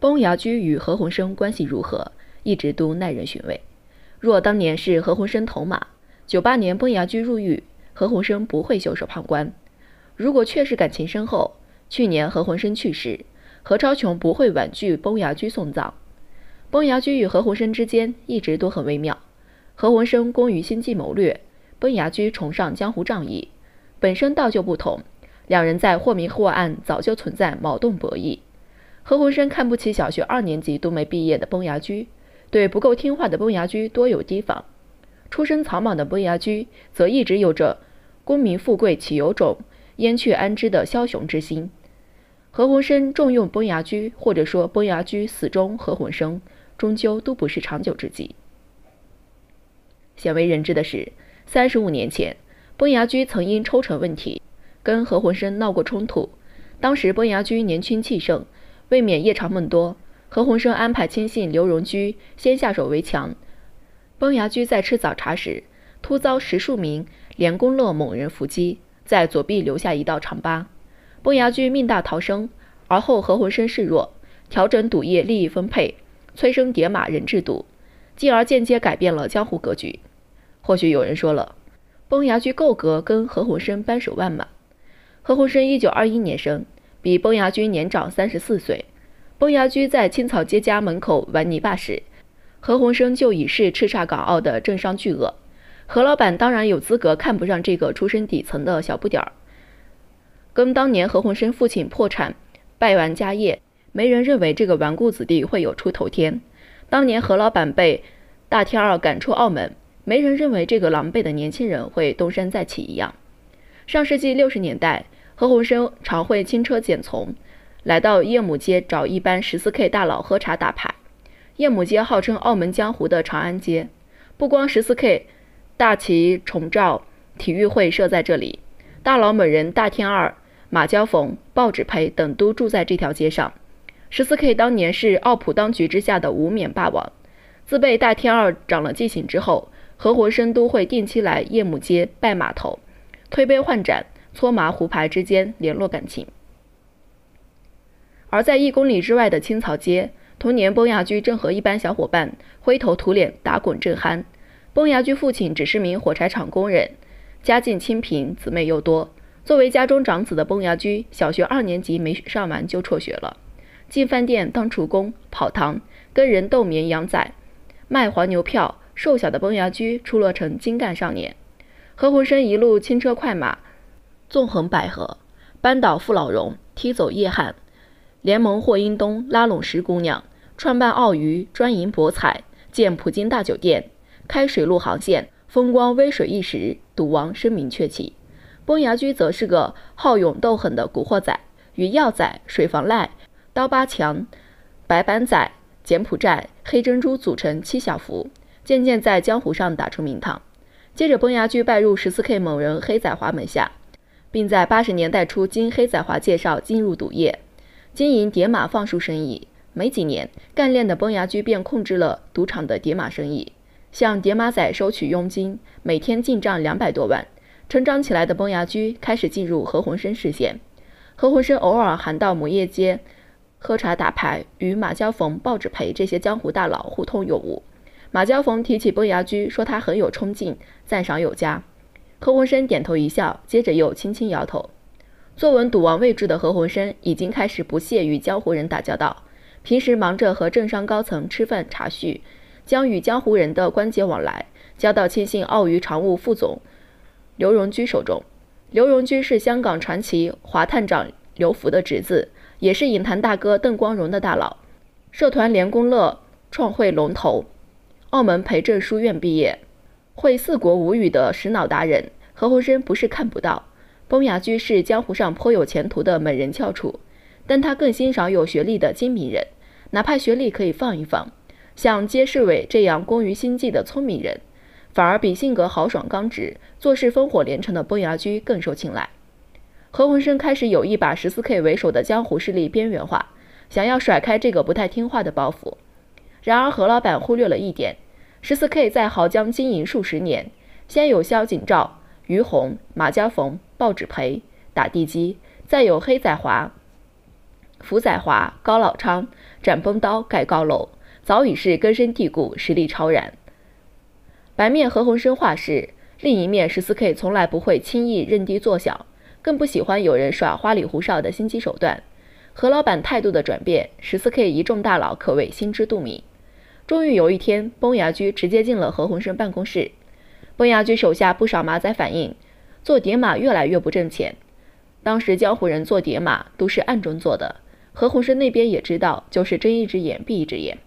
崩牙驹与何鸿燊关系如何，一直都耐人寻味。若当年是何鸿燊头马，九八年崩牙驹入狱，何鸿燊不会袖手旁观。如果确实感情深厚，去年何鸿燊去世，何超琼不会婉拒崩牙驹送葬。崩牙驹与何鸿燊之间一直都很微妙。何鸿燊工于心计谋略，崩牙驹崇尚江湖仗义，本身道就不同，两人在或明或暗早就存在矛盾博弈。何鸿燊看不起小学二年级都没毕业的崩牙驹，对不够听话的崩牙驹多有提防。出身草莽的崩牙驹则一直有着“功名富贵岂有种，燕雀安知”的枭雄之心。何鸿燊重用崩牙驹，或者说崩牙驹死忠何鸿燊，终究都不是长久之计。鲜为人知的是，三十五年前，崩牙驹曾因抽成问题跟何鸿燊闹过冲突。当时崩牙驹年轻气盛。为免夜长梦多，何鸿生安排亲信刘荣居先下手为强。崩牙驹在吃早茶时，突遭十数名连公乐某人伏击，在左臂留下一道长疤。崩牙驹命大逃生，而后何鸿生示弱，调整赌业利益分配，催生叠马人制度，进而间接改变了江湖格局。或许有人说了，崩牙驹够格跟何鸿生扳手腕吗？何鸿生，一九二一年生。比崩牙驹年长三十四岁，崩牙驹在青草街家门口玩泥巴时，何鸿生就已是叱咤港澳的政商巨鳄。何老板当然有资格看不上这个出身底层的小不点儿。跟当年何鸿生父亲破产败完家业，没人认为这个纨绔子弟会有出头天。当年何老板被大天二赶出澳门，没人认为这个狼狈的年轻人会东山再起一样。上世纪六十年代。何鸿燊常会轻车简从，来到夜母街找一班十四 K 大佬喝茶打牌。夜母街号称澳门江湖的长安街，不光十四 K 大旗重照体育会设在这里，大佬们人大天二、马交冯、报纸培等都住在这条街上。十四 K 当年是奥普当局之下的无冕霸王，自被大天二长了记性之后，何鸿燊都会定期来夜母街拜码头，推杯换盏。搓麻胡牌之间联络感情，而在一公里之外的青草街，童年崩牙驹正和一班小伙伴灰头土脸打滚正酣。崩牙驹父亲只是名火柴厂工人，家境清贫，姊妹又多。作为家中长子的崩牙驹，小学二年级没上完就辍学了，进饭店当厨工、跑堂，跟人斗绵羊仔、卖黄牛票。瘦小的崩牙驹出落成精干少年，何鸿燊一路轻车快马。纵横捭阖，扳倒傅老榕，踢走叶汉，联盟霍英东，拉拢石姑娘，创办澳娱，专营博彩，建葡京大酒店，开水陆航线，风光威水一时，赌王声名鹊起。崩牙驹则是个好勇斗狠的古惑仔，与耀仔、水房赖、刀疤强、白板仔、柬埔寨黑珍珠组成七小福，渐渐在江湖上打出名堂。接着，崩牙驹拜入十四 K 猛人黑仔华门下。并在八十年代初，经黑仔华介绍进入赌业，经营叠马放数生意。没几年，干练的崩牙驹便控制了赌场的叠马生意，向叠马仔收取佣金，每天进账两百多万。成长起来的崩牙驹开始进入何鸿燊视线。何鸿燊偶尔还到母业街喝茶打牌，与马交逢、鲍志培这些江湖大佬互通有无。马交逢提起崩牙驹，说他很有冲劲，赞赏有加。何鸿燊点头一笑，接着又轻轻摇头。坐稳赌王位置的何鸿燊已经开始不屑与江湖人打交道，平时忙着和政商高层吃饭茶叙，将与江湖人的关节往来交到亲信澳娱常务副总刘荣居手中。刘荣居是香港传奇华探长刘福的侄子，也是影坛大哥邓光荣的大佬，社团联工乐创会龙头，澳门培正书院毕业。会四国吴语的石脑达人何鸿燊不是看不到，崩牙驹是江湖上颇有前途的猛人翘楚，但他更欣赏有学历的精明人，哪怕学历可以放一放。像街市伟这样工于心计的聪明人，反而比性格豪爽刚直、做事烽火连城的崩牙驹更受青睐。何鸿燊开始有意把十四 K 为首的江湖势力边缘化，想要甩开这个不太听话的包袱。然而何老板忽略了一点。十四 K 在濠江经营数十年，先有萧景照、于洪、马家逢、报纸培打地基，再有黑仔华、福仔华、高老昌斩风刀盖高楼，早已是根深蒂固，实力超然。白面何鸿燊话事，另一面十四 K 从来不会轻易认低做小，更不喜欢有人耍花里胡哨的心机手段。何老板态度的转变，十四 K 一众大佬可谓心知肚明。终于有一天，崩牙驹直接进了何鸿燊办公室。崩牙驹手下不少马仔反映，做叠马越来越不挣钱。当时江湖人做叠马都是暗中做的，何鸿燊那边也知道，就是睁一只眼闭一只眼。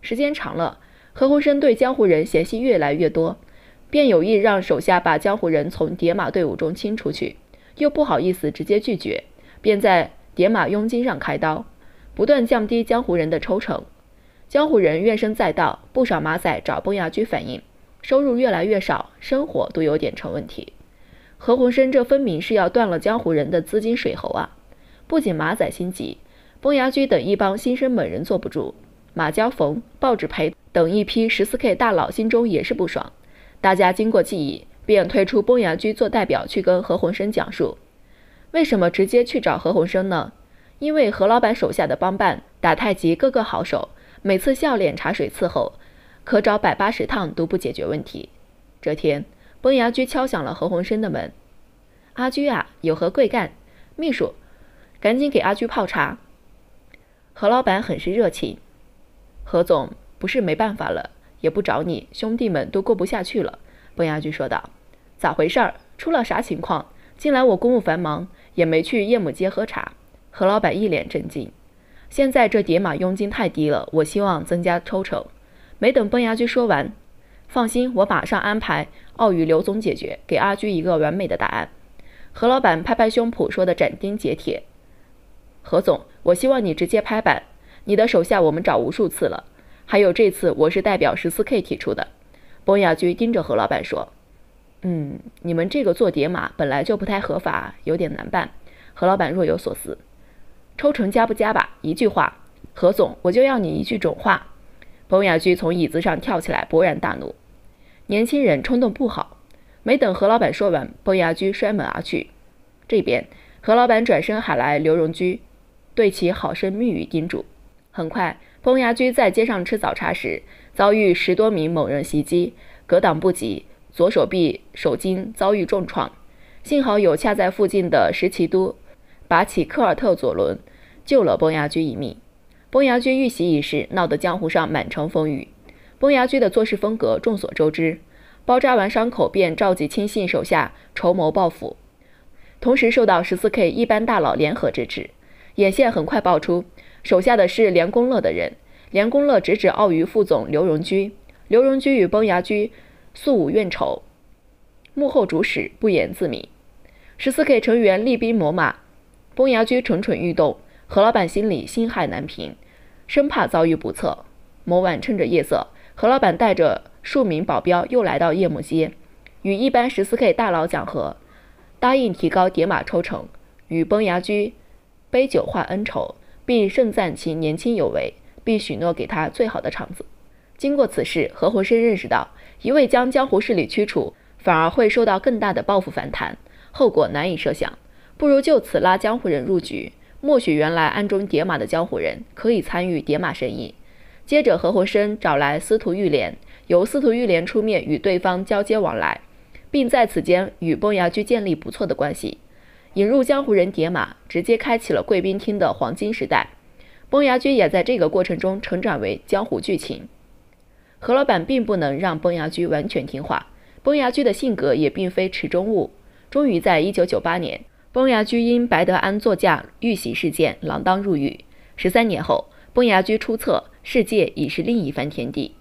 时间长了，何鸿燊对江湖人嫌隙越来越多，便有意让手下把江湖人从叠马队伍中清出去，又不好意思直接拒绝，便在叠马佣金上开刀，不断降低江湖人的抽成。江湖人怨声载道，不少马仔找崩牙驹反映，收入越来越少，生活都有点成问题。何鸿燊这分明是要断了江湖人的资金水喉啊！不仅马仔心急，崩牙驹等一帮新生猛人坐不住，马家冯、报纸培等一批十四 K 大佬心中也是不爽。大家经过记忆，便推出崩牙驹做代表去跟何鸿燊讲述，为什么直接去找何鸿燊呢？因为何老板手下的帮办打太极各个好手。每次笑脸茶水伺候，可找百八十趟都不解决问题。这天，崩牙驹敲响了何鸿燊的门：“阿驹啊，有何贵干？”秘书，赶紧给阿驹泡茶。何老板很是热情。何总不是没办法了，也不找你，兄弟们都过不下去了。”崩牙驹说道。“咋回事儿？出了啥情况？”近来我公务繁忙，也没去夜母街喝茶。”何老板一脸震惊。现在这叠码佣金太低了，我希望增加抽成。没等崩牙驹说完，放心，我马上安排奥宇刘总解决，给阿驹一个完美的答案。何老板拍拍胸脯，说的斩钉截铁。何总，我希望你直接拍板，你的手下我们找无数次了。还有这次我是代表十四 K 提出的。崩牙驹盯着何老板说：“嗯，你们这个做叠码本来就不太合法，有点难办。”何老板若有所思。抽成加不加吧？一句话，何总，我就要你一句准话。彭雅居从椅子上跳起来，勃然大怒。年轻人冲动不好。没等何老板说完，彭雅居摔门而去。这边，何老板转身喊来刘荣居，对其好生密语叮嘱。很快，彭雅居在街上吃早茶时，遭遇十多名猛人袭击，格挡不及，左手臂手筋遭遇重创。幸好有恰在附近的石奇都。拔起科尔特左轮，救了崩牙驹一命。崩牙驹遇袭一事闹得江湖上满城风雨。崩牙驹的做事风格众所周知，包扎完伤口便召集亲信手下筹谋报复，同时受到十四 K 一般大佬联合支持。眼线很快爆出，手下的是连公乐的人，连公乐直指奥娱副总刘荣居，刘荣居与崩牙驹素无怨仇，幕后主使不言自明。十四 K 成员厉兵秣马。崩牙驹蠢蠢欲动，何老板心里心海难平，生怕遭遇不测。某晚趁着夜色，何老板带着数名保镖又来到夜幕街，与一班十四 K 大佬讲和，答应提高点马抽成，与崩牙驹杯酒话恩仇，并盛赞其年轻有为，并许诺给他最好的场子。经过此事，何鸿燊认识到，一味将江湖势力驱除，反而会受到更大的报复反弹，后果难以设想。不如就此拉江湖人入局，默许原来暗中叠马的江湖人可以参与叠马生意。接着何鸿生找来司徒玉莲，由司徒玉莲出面与对方交接往来，并在此间与崩牙驹建立不错的关系，引入江湖人叠马，直接开启了贵宾厅的黄金时代。崩牙驹也在这个过程中成长为江湖剧情。何老板并不能让崩牙驹完全听话，崩牙驹的性格也并非池中物。终于在1998年。崩牙驹因白德安座驾遇袭事件锒铛入狱。十三年后，崩牙驹出册，世界已是另一番天地。